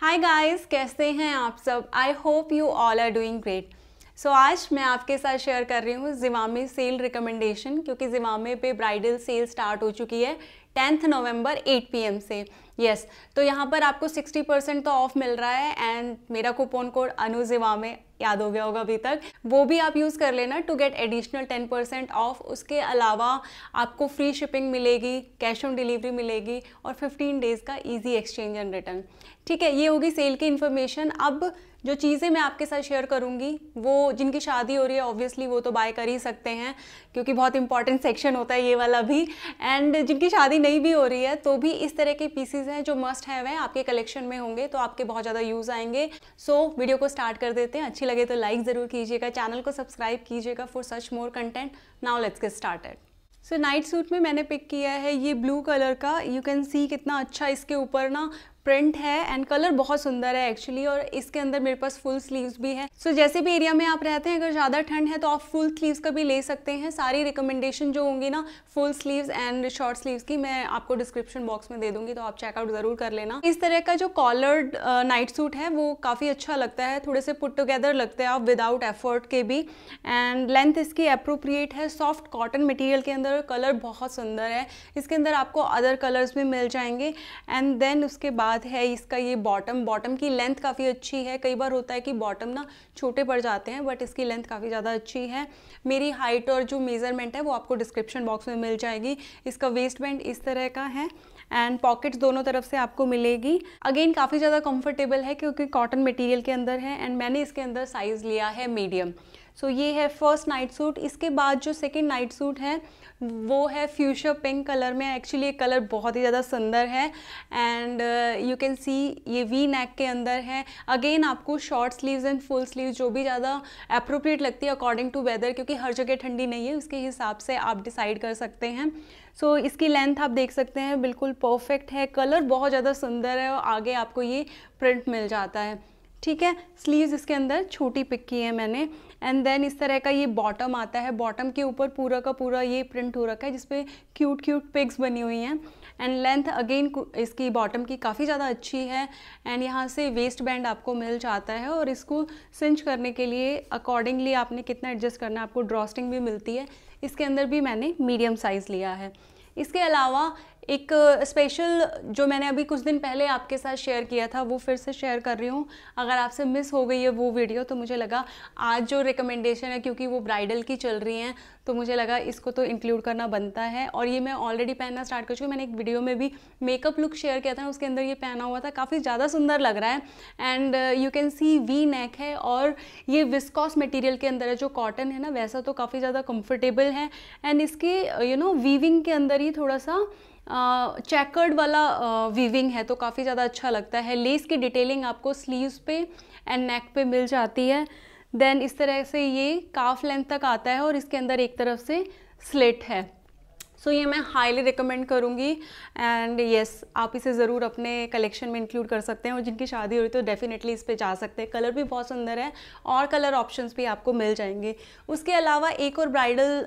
hi guys कैसे हैं आप सब I hope you all are doing great so आज मैं आपके साथ शेयर कर रही हूँ जिवामे सेल रिकमेंडेशन क्योंकि जिवामे पे ब्राइडल सेल स्टार्ट हो चुकी है टेंथ नवंबर 8 पीएम से यस yes, तो यहाँ पर आपको 60 परसेंट तो ऑफ मिल रहा है एंड मेरा कूपन कोड अनु जिवामे याद हो गया होगा अभी तक वो भी आप यूज़ कर लेना to get additional ten percent off उसके अलावा आपको फ्री शिपिंग मिलेगी कैश ऑन डिलीवरी मिलेगी और फिफ्टीन डेज़ का ईजी एक्सचेंज एंड रिटर्न ठीक है ये होगी सेल की इन्फॉर्मेशन अब जो चीज़ें मैं आपके साथ शेयर करूंगी वो जिनकी शादी हो रही है ऑब्वियसली वो तो बाय कर ही सकते हैं क्योंकि बहुत इंपॉर्टेंट सेक्शन होता है ये वाला भी एंड जिनकी शादी नहीं भी हो रही है तो भी इस तरह के पीसीज हैं जो मस्ट हैव हैं आपके कलेक्शन में होंगे तो आपके बहुत ज़्यादा यूज़ आएंगे सो so, वीडियो को स्टार्ट कर देते हैं अच्छी लगे तो लाइक ज़रूर कीजिएगा चैनल को सब्सक्राइब कीजिएगा for such more content now let's get started so night suit में मैंने पिक किया है ये ब्लू कलर का यू कैन सी कितना अच्छा इसके ऊपर ना प्रिंट है एंड कलर बहुत सुंदर है एक्चुअली और इसके अंदर मेरे पास फुल स्लीव्स भी है सो so, जैसे भी एरिया में आप रहते हैं अगर ज़्यादा ठंड है तो आप फुल स्लीव्स का भी ले सकते हैं सारी रिकमेंडेशन जो होंगी ना full sleeves and short sleeves की मैं आपको डिस्क्रिप्शन बॉक्स में दे दूंगी तो आप चेकआउट ज़रूर कर लेना इस तरह का जो कॉलर्ड नाइट सूट है वो काफ़ी अच्छा लगता है थोड़े से पुट टुगेदर लगते हैं आप विदाउट एफर्ट के भी एंड लेंथ इसकी अप्रोप्रिएट है सॉफ्ट कॉटन मटीरियल के अंदर कलर बहुत सुंदर है इसके अंदर आपको अदर कलर्स भी मिल जाएंगे एंड देन उसके बाद बाद है इसका ये बॉटम बॉटम की लेंथ काफ़ी अच्छी है कई बार होता है कि बॉटम ना छोटे पड़ जाते हैं बट इसकी लेंथ काफ़ी ज़्यादा अच्छी है मेरी हाइट और जो मेज़रमेंट है वो आपको डिस्क्रिप्शन बॉक्स में मिल जाएगी इसका वेस्ट बैंड इस तरह का है एंड पॉकेट्स दोनों तरफ से आपको मिलेगी अगेन काफ़ी ज़्यादा कंफर्टेबल है क्योंकि कॉटन मटेरियल के अंदर है एंड मैंने इसके अंदर साइज़ लिया है मीडियम सो so, ये है फर्स्ट नाइट सूट इसके बाद जो सेकेंड नाइट सूट है वो है फ्यूचर पिंक कलर में एक्चुअली ये कलर बहुत ही ज़्यादा सुंदर है एंड यू कैन सी ये वी नेक के अंदर है अगेन आपको short sleeves and full sleeve जो भी ज़्यादा अप्रोप्रिएट लगती है अकॉर्डिंग टू वेदर क्योंकि हर जगह ठंडी नहीं है उसके हिसाब से आप डिसाइड कर सकते हैं सो so, इसकी लेंथ आप देख सकते हैं बिल्कुल परफेक्ट है कलर बहुत ज़्यादा सुंदर है और आगे आपको ये प्रिंट मिल जाता है ठीक है स्लीव्स इसके अंदर छोटी पिक की है मैंने एंड देन इस तरह का ये बॉटम आता है बॉटम के ऊपर पूरा का पूरा ये प्रिंट हो रखा है जिसपे क्यूट क्यूट पिग्स बनी हुई हैं एंड लेंथ अगेन इसकी बॉटम की काफ़ी ज़्यादा अच्छी है एंड यहाँ से वेस्ट बैंड आपको मिल जाता है और इसको सिंच करने के लिए अकॉर्डिंगली आपने कितना एडजस्ट करना है आपको ड्रॉस्टिंग भी मिलती है इसके अंदर भी मैंने मीडियम साइज़ लिया है इसके अलावा एक स्पेशल जो मैंने अभी कुछ दिन पहले आपके साथ शेयर किया था वो फिर से शेयर कर रही हूँ अगर आपसे मिस हो गई है वो वीडियो तो मुझे लगा आज जो रिकमेंडेशन है क्योंकि वो ब्राइडल की चल रही हैं तो मुझे लगा इसको तो इंक्लूड करना बनता है और ये मैं ऑलरेडी पहनना स्टार्ट कर चुकी हूँ मैंने एक वीडियो में भी मेकअप लुक शेयर किया था उसके अंदर ये पहना हुआ था काफ़ी ज़्यादा सुंदर लग रहा है and you can see V neck है और ये विस्कॉस मटेरियल के अंदर है जो कॉटन है ना वैसा तो काफ़ी ज़्यादा कम्फर्टेबल है एंड इसके यू नो वीविंग के अंदर ही थोड़ा सा चेकर्ड वाला वीविंग है तो काफ़ी ज़्यादा अच्छा लगता है लेस की डिटेलिंग आपको स्लीव्स पे एंड नेक पे मिल जाती है देन इस तरह से ये काफ लेंथ तक आता है और इसके अंदर एक तरफ से स्लिट है सो so, ये मैं हाईली रिकमेंड करूँगी एंड येस आप इसे ज़रूर अपने कलेक्शन में इंक्लूड कर सकते हैं और जिनकी शादी हो रही तो डेफिनेटली इस पर जा सकते हैं कलर भी बहुत सुंदर है और कलर ऑप्शंस भी आपको मिल जाएंगे उसके अलावा एक और ब्राइडल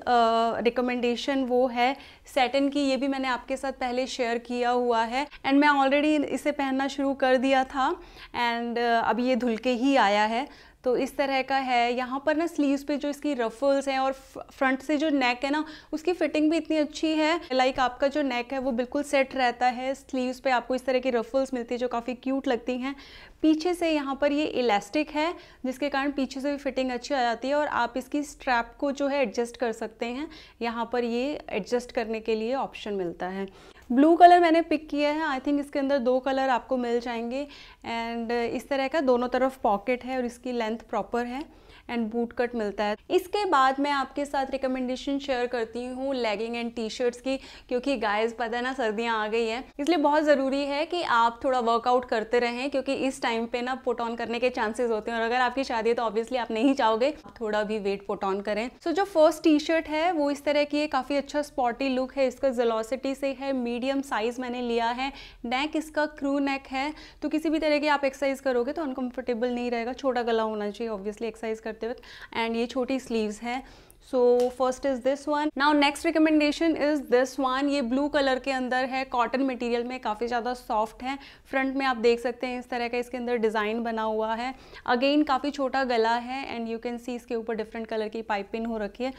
रिकमेंडेशन वो है सेटन की ये भी मैंने आपके साथ पहले शेयर किया हुआ है एंड मैं ऑलरेडी इसे पहनना शुरू कर दिया था एंड uh, अब ये धुल के ही आया है तो इस तरह का है यहाँ पर ना स्लीव्स पे जो इसकी रफल्स हैं और फ्रंट से जो नेक है ना उसकी फिटिंग भी इतनी अच्छी है लाइक आपका जो नेक है वो बिल्कुल सेट रहता है स्लीव्स पे आपको इस तरह की रफल्स मिलती है जो काफ़ी क्यूट लगती हैं पीछे से यहाँ पर ये इलास्टिक है जिसके कारण पीछे से भी फिटिंग अच्छी आ जाती है और आप इसकी स्ट्रैप को जो है एडजस्ट कर सकते हैं यहाँ पर ये एडजस्ट करने के लिए ऑप्शन मिलता है ब्लू कलर मैंने पिक किया है आई थिंक इसके अंदर दो कलर आपको मिल जाएंगे एंड इस तरह का दोनों तरफ पॉकेट है और इसकी लेंथ प्रॉपर है एंड बूट कट मिलता है इसके बाद मैं आपके साथ रिकमेंडेशन शेयर करती हूँ लेगिंग एंड टी शर्ट्स की क्योंकि गाइस पता है ना सर्दियाँ आ गई हैं इसलिए बहुत ज़रूरी है कि आप थोड़ा वर्कआउट करते रहें क्योंकि इस टाइम पे ना पुट ऑन करने के चांसेस होते हैं और अगर आपकी शादी है तो ऑब्वियसली आप नहीं चाहोगे थोड़ा भी वेट पुट ऑन करें सो so, जो फर्स्ट टी शर्ट है वो इस तरह की है काफ़ी अच्छा स्पॉटी लुक है इसका जलॉसिटी से है मीडियम साइज़ मैंने लिया है नेक इसका क्रू नेक है तो किसी भी तरह की आप एक्सरसाइज करोगे तो अनकम्फर्टेबल नहीं रहेगा छोटा गला होना चाहिए ऑब्वियसली एक्सरसाइज कर करते वक्त एंड ये छोटी स्लीव्स हैं so first is this one now next recommendation is this one ये ब्लू कलर के अंदर है कॉटन मटेरियल में काफ़ी ज़्यादा सॉफ्ट है फ्रंट में आप देख सकते हैं इस तरह का इसके अंदर डिज़ाइन बना हुआ है अगेन काफ़ी छोटा गला है एंड यू कैन सी इसके ऊपर डिफरेंट कलर की पाइपिंग हो रखी है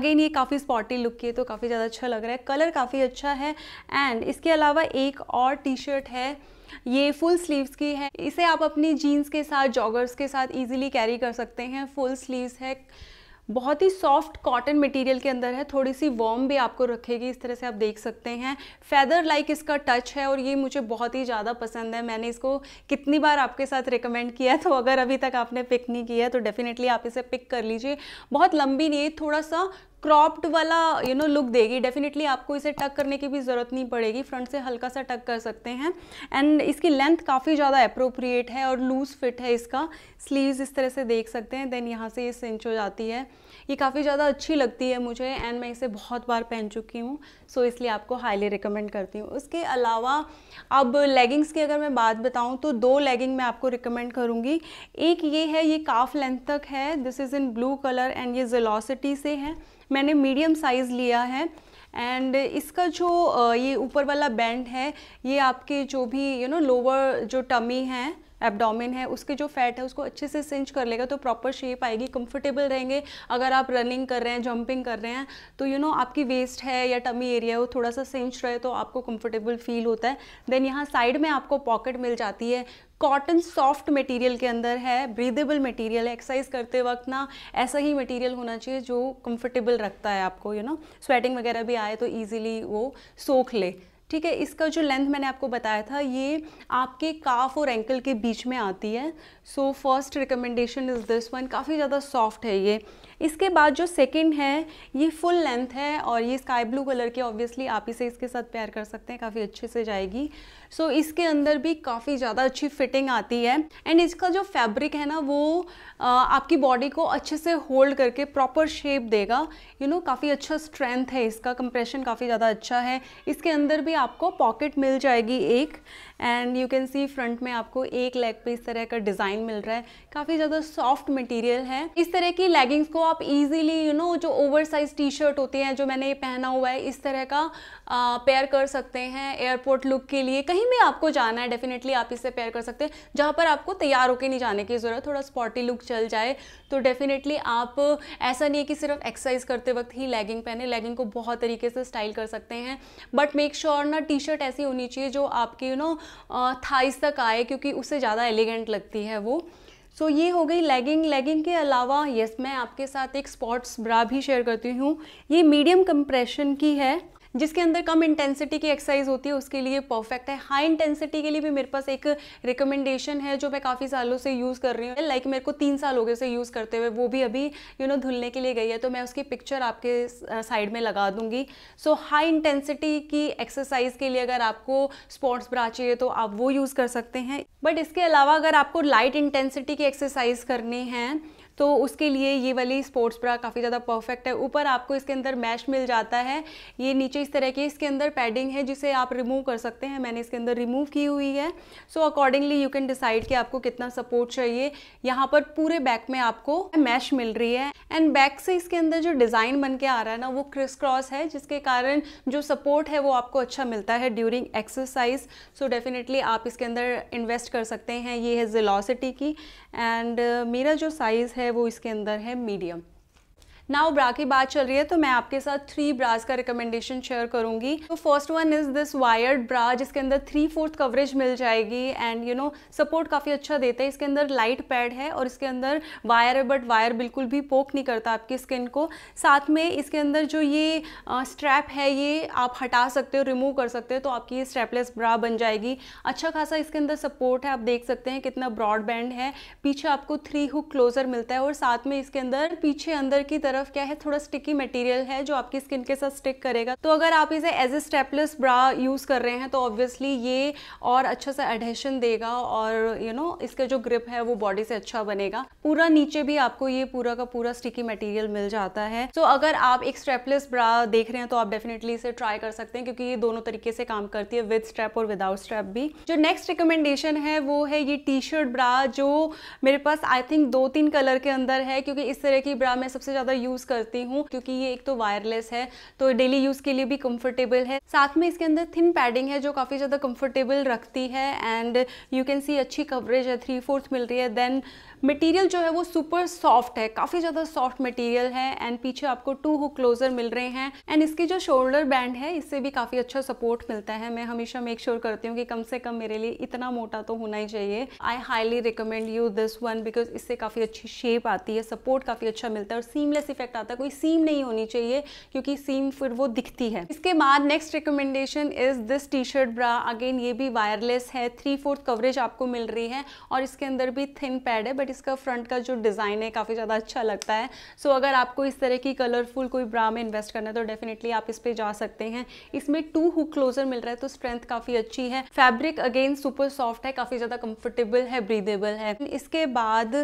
अगेन ये काफ़ी स्पॉटी लुक की है तो काफ़ी ज़्यादा अच्छा लग रहा है कलर काफ़ी अच्छा है एंड इसके अलावा एक और टी शर्ट है ये फुल स्लीव्स की है इसे आप अपनी जीन्स के साथ जॉगर्स के साथ ईजिली कैरी कर सकते हैं फुल स्लीव्स है बहुत ही सॉफ्ट कॉटन मटेरियल के अंदर है थोड़ी सी वॉर्म भी आपको रखेगी इस तरह से आप देख सकते हैं फैदर लाइक -like इसका टच है और ये मुझे बहुत ही ज़्यादा पसंद है मैंने इसको कितनी बार आपके साथ रिकमेंड किया है तो अगर अभी तक आपने पिक नहीं किया है तो डेफिनेटली आप इसे पिक कर लीजिए बहुत लंबी नहीं थोड़ा सा क्रॉप्ड वाला यू नो लुक देगी डेफिनेटली आपको इसे टक करने की भी ज़रूरत नहीं पड़ेगी फ्रंट से हल्का सा टक कर सकते हैं एंड इसकी लेंथ काफ़ी ज़्यादा अप्रोप्रिएट है और लूज़ फिट है इसका स्लीव्स इस तरह से देख सकते हैं देन यहाँ से ये सिंच हो जाती है ये काफ़ी ज़्यादा अच्छी लगती है मुझे एंड मैं इसे बहुत बार पहन चुकी हूँ सो इसलिए आपको हाईली रिकमेंड करती हूँ उसके अलावा अब लेगिंग्स की अगर मैं बात बताऊँ तो दो लेगिंग मैं आपको रिकमेंड करूँगी एक ये है ये काफ़ लेंथ तक है this is in blue colour and ये जेलॉसिटी से है मैंने मीडियम साइज़ लिया है एंड इसका जो ये ऊपर वाला बैंड है ये आपके जो भी यू नो लोअर जो टमी है एबडोमिन है उसके जो फैट है उसको अच्छे से सिंच कर लेगा तो प्रॉपर शेप आएगी कंफर्टेबल रहेंगे अगर आप रनिंग कर रहे हैं जंपिंग कर रहे हैं तो यू you नो know, आपकी वेस्ट है या टमी एरिया है वो थोड़ा सा सिंच रहे तो आपको कंफर्टेबल फील होता है देन यहाँ साइड में आपको पॉकेट मिल जाती है कॉटन सॉफ्ट मटेरियल के अंदर है ब्रीदेबल मटेरियल है एक्सरसाइज करते वक्त ना ऐसा ही मटेरियल होना चाहिए जो कंफर्टेबल रखता है आपको यू नो स्वेटिंग वगैरह भी आए तो ईजिली वो सोख ले ठीक है इसका जो लेंथ मैंने आपको बताया था ये आपके काफ और एंकल के बीच में आती है so first recommendation is this one काफ़ी ज़्यादा सॉफ्ट है ये इसके बाद जो सेकंड है ये फुल लेंथ है और ये स्काई ब्लू कलर के ऑब्वियसली आप इसे इसके साथ पेयर कर सकते हैं काफ़ी अच्छे से जाएगी सो so, इसके अंदर भी काफ़ी ज़्यादा अच्छी फिटिंग आती है एंड इसका जो फैब्रिक है ना वो आ, आपकी बॉडी को अच्छे से होल्ड करके प्रॉपर शेप देगा यू नो काफ़ी अच्छा स्ट्रेंथ है इसका कंप्रेशन काफ़ी ज़्यादा अच्छा है इसके अंदर भी आपको पॉकेट मिल जाएगी एक and you can see front में आपको एक लेग पे इस तरह का डिज़ाइन मिल रहा है काफ़ी ज़्यादा सॉफ्ट मटेरियल है इस तरह की लेगिंग्स को आप इजीली यू नो जो ओवर साइज टी शर्ट होती है जो मैंने पहना हुआ है इस तरह का पेयर कर सकते हैं एयरपोर्ट लुक के लिए कहीं भी आपको जाना है डेफिनेटली आप इससे पेयर कर सकते हैं जहाँ पर आपको तैयार होकर नहीं जाने की ज़रूरत थोड़ा स्पॉटी लुक चल जाए तो डेफिनेटली आप ऐसा नहीं है कि सिर्फ एक्सरसाइज करते वक्त ही लेगिंग पहने लेगिंग को बहुत तरीके से स्टाइल कर सकते हैं बट मेक श्योर ना टी शर्ट ऐसी होनी चाहिए जो आपकी you you know know, thighs तक आए क्योंकि उससे ज़्यादा एलिगेंट लगती है वो सो so, ये हो गई लेगिंग लेगिंग के अलावा यस मैं आपके साथ एक स्पॉट्स ब्रा भी शेयर करती हूँ ये मीडियम कंप्रेशन की है जिसके अंदर कम इंटेंसिटी की एक्सरसाइज होती है उसके लिए परफेक्ट है हाई इंटेंसिटी के लिए भी मेरे पास एक रिकमेंडेशन है जो मैं काफ़ी सालों से यूज़ कर रही हूँ लाइक मेरे को तीन साल हो गए उसे यूज़ करते हुए वो भी अभी यू you नो know, धुलने के लिए गई है तो मैं उसकी पिक्चर आपके साइड में लगा दूंगी सो हाई इंटेंसिटी की एक्सरसाइज के लिए अगर आपको स्पोर्ट्स ब्रा चाहिए तो आप वो यूज़ कर सकते हैं बट इसके अलावा अगर आपको लाइट इंटेंसिटी की एक्सरसाइज करनी है तो उसके लिए ये वाली स्पोर्ट्स ब्रा काफ़ी ज़्यादा परफेक्ट है ऊपर आपको इसके अंदर मैश मिल जाता है ये नीचे इस तरह की इसके अंदर पैडिंग है जिसे आप रिमूव कर सकते हैं मैंने इसके अंदर रिमूव की हुई है so accordingly you can decide कि आपको कितना सपोर्ट चाहिए यहाँ पर पूरे बैक में आपको मैश मिल रही है एंड बैक से इसके अंदर जो डिज़ाइन बन के आ रहा है ना वो क्रिस क्रॉस है जिसके कारण जो सपोर्ट है वो आपको अच्छा मिलता है ड्यूरिंग एक्सरसाइज सो डेफिनेटली आप इसके अंदर इन्वेस्ट कर सकते हैं ये है जिलोसिटी की एंड uh, मेरा जो साइज़ है वो इसके अंदर है मीडियम नाउ ब्रा की बात चल रही है तो मैं आपके साथ थ्री ब्राज का रिकमेंडेशन शेयर करूंगी तो first one is this wired bra जिसके अंदर थ्री फोर्थ कवरेज मिल जाएगी एंड यू नो सपोर्ट काफ़ी अच्छा देता है इसके अंदर लाइट पैड है और इसके अंदर वायर है बट वायर बिल्कुल भी पोक नहीं करता आपकी स्किन को साथ में इसके अंदर जो ये स्ट्रैप uh, है ये आप हटा सकते हो रिमूव कर सकते हो तो आपकी ये स्ट्रैपलेस ब्रा बन जाएगी अच्छा खासा इसके अंदर सपोर्ट है आप देख सकते हैं कितना ब्रॉडबैंड है पीछे आपको थ्री हुक क्लोजर मिलता है और साथ में इसके अंदर पीछे अंदर की तरफ तरफ क्या है थोड़ा स्टिकी मटेरियल है जो आपकी स्किन के साथ स्टिक करेगा तो अगर आप इसे as a strapless bra use कर रहे हैं तो ऑब्वियसली ये और अच्छा सा एडहेशन देगा और यू you नो know, इसका जो ग्रिप है वो बॉडी से अच्छा बनेगा पूरा नीचे भी आपको ये पूरा का पूरा स्टिकी मटेरियल मिल जाता है तो so, अगर आप एक स्टेपलेस ब्रा देख रहे हैं तो आप डेफिनेटली इसे ट्राई कर सकते हैं क्योंकि ये दोनों तरीके से काम करती है विद स्ट्रैप और विदाउट स्ट्रैप भी जो नेक्स्ट रिकमेंडेशन है वो है ये टी शर्ट ब्रा जो मेरे पास आई थिंक दो तीन कलर के अंदर है क्योंकि इस तरह की ब्रा मैं सबसे ज़्यादा यूज यूज़ करती हूँ क्योंकि ये एक तो वायरलेस है तो डेली यूज़ के लिए भी कंफर्टेबल है साथ में इसके अंदर थिन पैडिंग है जो काफ़ी ज़्यादा कंफर्टेबल रखती है एंड यू कैन सी अच्छी कवरेज है थ्री फोर्थ मिल रही है देन मटेरियल जो है वो सुपर सॉफ्ट है काफ़ी ज़्यादा सॉफ्ट मटेरियल है एंड पीछे आपको टू हुक क्लोजर मिल रहे हैं एंड इसकी जो शोल्डर बैंड है इससे भी काफ़ी अच्छा सपोर्ट मिलता है मैं हमेशा मेक श्योर sure करती हूँ कि कम से कम मेरे लिए इतना मोटा तो होना ही चाहिए I highly recommend you this one because इससे काफ़ी अच्छी शेप आती है सपोर्ट काफ़ी अच्छा मिलता है और सीमलेस इफेक्ट आता है कोई सीम नहीं होनी चाहिए क्योंकि सीम फिर वो दिखती है इसके बाद next recommendation is this T shirt bra again ये भी वायरलेस है थ्री फोर्थ कवरेज आपको मिल रही है और इसके अंदर भी थिन पैड है बट इसका फ्रंट का जो डिज़ाइन है काफ़ी ज़्यादा अच्छा लगता है सो so, अगर आपको इस तरह की कलरफुल कोई ब्रा में इन्वेस्ट करना है तो डेफिनेटली आप इस पर जा सकते हैं इसमें टू हुक क्लोजर मिल रहा है तो स्ट्रेंथ काफ़ी अच्छी है फैब्रिक अगेन सुपर सॉफ्ट है काफ़ी ज़्यादा कंफर्टेबल है ब्रीदेबल है इसके बाद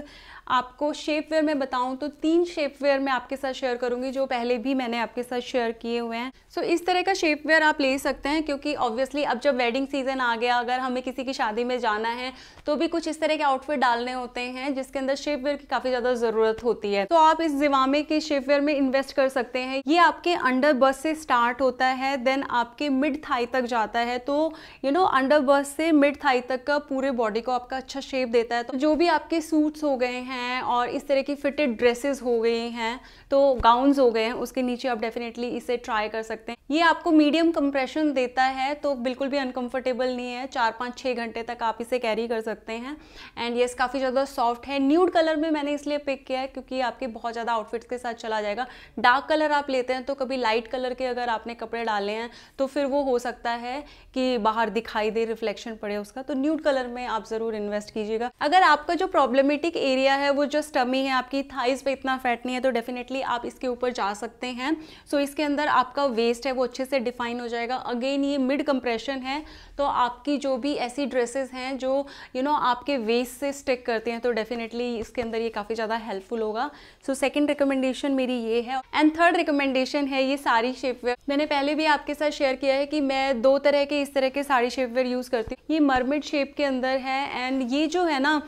आपको शेपवेयर में बताऊं तो तीन शेपवेयर मैं आपके साथ शेयर करूंगी जो पहले भी मैंने आपके साथ शेयर किए हुए हैं सो so, इस तरह का शेपवेयर आप ले सकते हैं क्योंकि ऑब्वियसली अब जब वेडिंग सीजन आ गया अगर हमें किसी की शादी में जाना है तो भी कुछ इस तरह के आउटफिट डालने होते हैं जिसके अंदर शेपवेयर की काफ़ी ज़्यादा ज़रूरत होती है तो आप इस जिवामे के शेपवेयर में इन्वेस्ट कर सकते हैं ये आपके अंडर बस से स्टार्ट होता है देन आपके मिड थाई तक जाता है तो यू नो अंडर बस से मिड थाई तक का पूरे बॉडी को आपका अच्छा शेप देता है तो जो भी आपके सूट्स हो गए हैं हैं और इस तरह की फिटेड ड्रेसेस हो गई हैं तो गाउन्स हो गए हैं उसके नीचे आप डेफिनेटली इसे ट्राई कर सकते हैं ये आपको मीडियम कंप्रेशन देता है तो बिल्कुल भी अनकम्फर्टेबल नहीं है चार पाँच छः घंटे तक आप इसे कैरी कर सकते हैं एंड येस काफ़ी ज़्यादा सॉफ्ट है न्यूड कलर में मैंने इसलिए पिक किया है क्योंकि आपके बहुत ज़्यादा आउटफिट्स के साथ चला जाएगा डार्क कलर आप लेते हैं तो कभी लाइट कलर के अगर आपने कपड़े डाले हैं तो फिर वो हो सकता है कि बाहर दिखाई दे रिफ्लेक्शन पड़े उसका तो न्यूड कलर में आप ज़रूर इन्वेस्ट कीजिएगा अगर आपका जो प्रॉब्लमेटिक एरिया है है वो जो स्टमी है आपकी थाइज पे इतना फैट नहीं है तो डेफिनेटली आप इसके ऊपर जा सकते हैं सो so, इसके अंदर आपका वेस्ट है वो अच्छे से डिफाइन हो जाएगा अगेन ये मिड कंप्रेशन है तो आपकी जो भी ऐसी ड्रेसेस हैं जो यू you नो know, आपके वेस्ट से स्टिक करते हैं तो डेफिनेटली इसके अंदर ये काफ़ी ज़्यादा हेल्पफुल होगा सो सेकेंड रिकमेंडेशन मेरी ये है एंड थर्ड रिकमेंडेशन है ये सारी शेपवेयर मैंने पहले भी आपके साथ शेयर किया है कि मैं दो तरह के इस तरह के साड़ी शेपवेयर यूज़ करती हूँ ये मरमिड शेप के अंदर है एंड ये जो है ना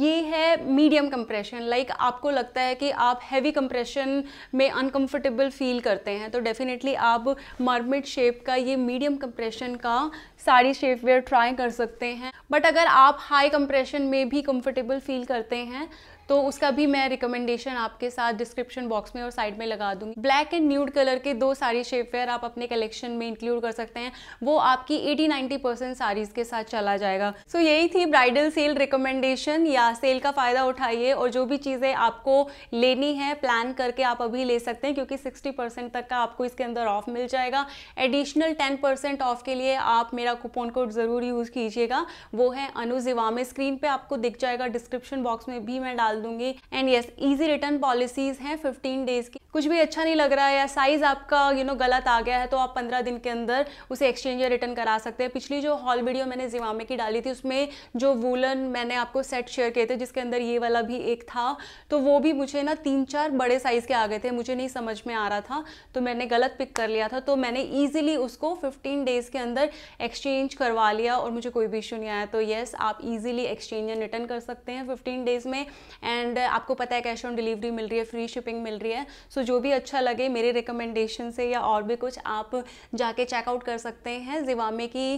ये है मीडियम कंप्रेशन लाइक आपको लगता है कि आप हैवी कंप्रेशन में अनकंफर्टेबल फील करते हैं तो डेफिनेटली आप मार्मिड शेप का ये मीडियम कंप्रेशन का साड़ी शेप वेयर ट्राई कर सकते हैं बट अगर आप हाई कंप्रेशन में भी कंफर्टेबल फील करते हैं तो उसका भी मैं रिकमेंडेशन आपके साथ डिस्क्रिप्शन बॉक्स में और साइड में लगा दूंगी ब्लैक एंड न्यूड कलर के दो साड़ी शेपवेयर आप अपने कलेक्शन में इंक्लूड कर सकते हैं वो आपकी 80-90 परसेंट साड़ीज़ के साथ चला जाएगा सो so, यही थी ब्राइडल सेल रिकमेंडेशन या सेल का फ़ायदा उठाइए और जो भी चीज़ें आपको लेनी है प्लान करके आप अभी ले सकते हैं क्योंकि सिक्सटी परसेंट तक का आपको इसके अंदर ऑफ मिल जाएगा एडिशनल टेन परसेंट ऑफ के लिए आप मेरा कूपन कोड ज़रूर यूज़ कीजिएगा वो है अनुजिवा में स्क्रीन पर आपको दिख जाएगा डिस्क्रिप्शन बॉक्स में भी मैं डाल दूंगी and yes easy return policies हैं फिफ्टीन डेज की कुछ भी अच्छा नहीं लग रहा है या साइज़ आपका यू you नो know, गलत आ गया है तो आप पंद्रह दिन के अंदर उसे एक्सचेंज या रिटर्न करा सकते हैं पिछली जो हॉल वीडियो मैंने जिवामे की डाली थी उसमें जो वूलन मैंने आपको सेट शेयर किए थे जिसके अंदर ये वाला भी एक था तो वो भी मुझे ना तीन चार बड़े साइज़ के आ गए थे मुझे नहीं समझ में आ रहा था तो मैंने गलत पिक कर लिया था तो मैंने ईजिली उसको फिफ्टीन डेज़ के अंदर एक्सचेंज करवा लिया और मुझे कोई भी इशू नहीं आया तो येस आप ईजिली एक्सचेंज या रिटर्न कर सकते हैं फिफ्टीन डेज़ में एंड uh, आपको पता है कैश ऑन डिलीवरी मिल रही है फ्री शिपिंग मिल रही है सो so, जो भी अच्छा लगे मेरे रिकमेंडेशन से या और भी कुछ आप जाके चेकआउट कर सकते हैं जिवामे की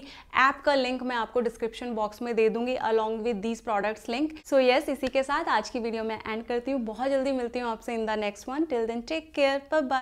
ऐप का लिंक मैं आपको डिस्क्रिप्शन बॉक्स में दे दूंगी along with these products link so yes इसी के साथ आज की वीडियो मैं एंड करती हूँ बहुत जल्दी मिलती हूँ आपसे in the next one till then take care bye